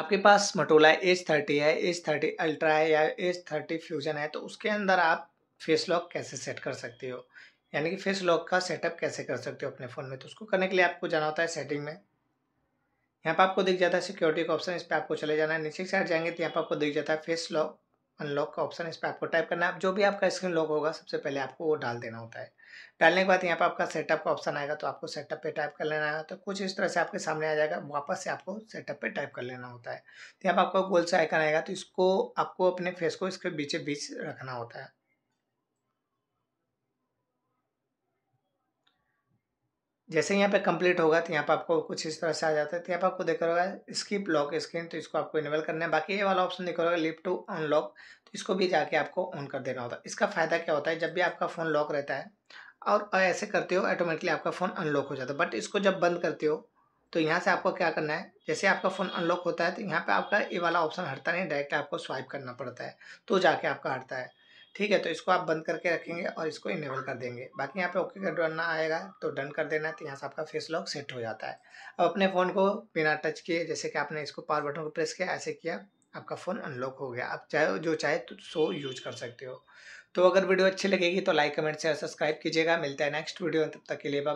आपके पास Motorola edge thirty है एज थर्टी अल्ट्रा है या एज थर्टी फ्यूजन है तो उसके अंदर आप फेस लॉक कैसे सेट कर सकते हो यानी कि फेस लॉक का सेटअप कैसे कर सकते हो अपने फ़ोन में तो उसको करने के लिए आपको जाना होता है सेटिंग में यहाँ पर आपको दिख जाता है सिक्योरिटी का ऑप्शन इस पर आपको चले जाना है नीचे की साइड जाएंगे तो यहाँ पर आपको दिख जाता है फेस लॉक अनलॉक का ऑप्शन इस पर आपको टाइप करना है आप जो भी आपका स्क्रीन लॉक होगा सबसे पहले आपको वो डाल देना होता है डालने के बाद यहाँ पर आपका सेटअप का ऑप्शन आएगा तो आपको सेटअप पे टाइप कर लेना है तो कुछ इस तरह से आपके सामने आ जाएगा वापस से आपको सेटअप पे टाइप कर लेना होता है तो यहाँ पर आपका गोल आइकन आएगा तो इसको आपको अपने फेस को इसके बीचे बीच रखना होता है जैसे यहाँ पे कंप्लीट होगा तो यहाँ पे आपको कुछ इस तरह से आ जाता है तो यहाँ पे आपको देख होगा स्किप लॉक स्क्रीन तो इसको आपको इनेबल करना है बाकी ये वाला ऑप्शन देखा होगा लिप टू अनलॉक तो इसको भी जाके आपको ऑन कर देना होता है इसका फ़ायदा क्या होता है जब भी आपका फ़ोन लॉक रहता है और ऐसे करते हो ऑटोमेटिकली आपका फ़ोन अनलॉक हो जाता है बट इसको जब बंद करते हो तो यहाँ से आपको क्या करना है जैसे आपका फ़ोन अनलॉक होता है तो यहाँ पर आपका ये वाला ऑप्शन हटता नहीं डायरेक्ट आपको स्वाइप करना पड़ता है तो जाके आपका हटता है ठीक है तो इसको आप बंद करके रखेंगे और इसको इनेबल कर देंगे बाकी यहाँ पे ओके का डन आएगा तो डन कर देना है तो यहाँ से आपका फेस लॉक सेट हो जाता है अब अपने फ़ोन को बिना टच किए जैसे कि आपने इसको पावर बटन को प्रेस किया ऐसे किया आपका फ़ोन अनलॉक हो गया आप चाहे जो चाहे तो सो यूज कर सकते हो तो अगर वीडियो अच्छी लगेगी तो लाइक कमेंट शेयर सब्सक्राइब कीजिएगा मिलता है नेक्स्ट वीडियो तब तक के लिए बाय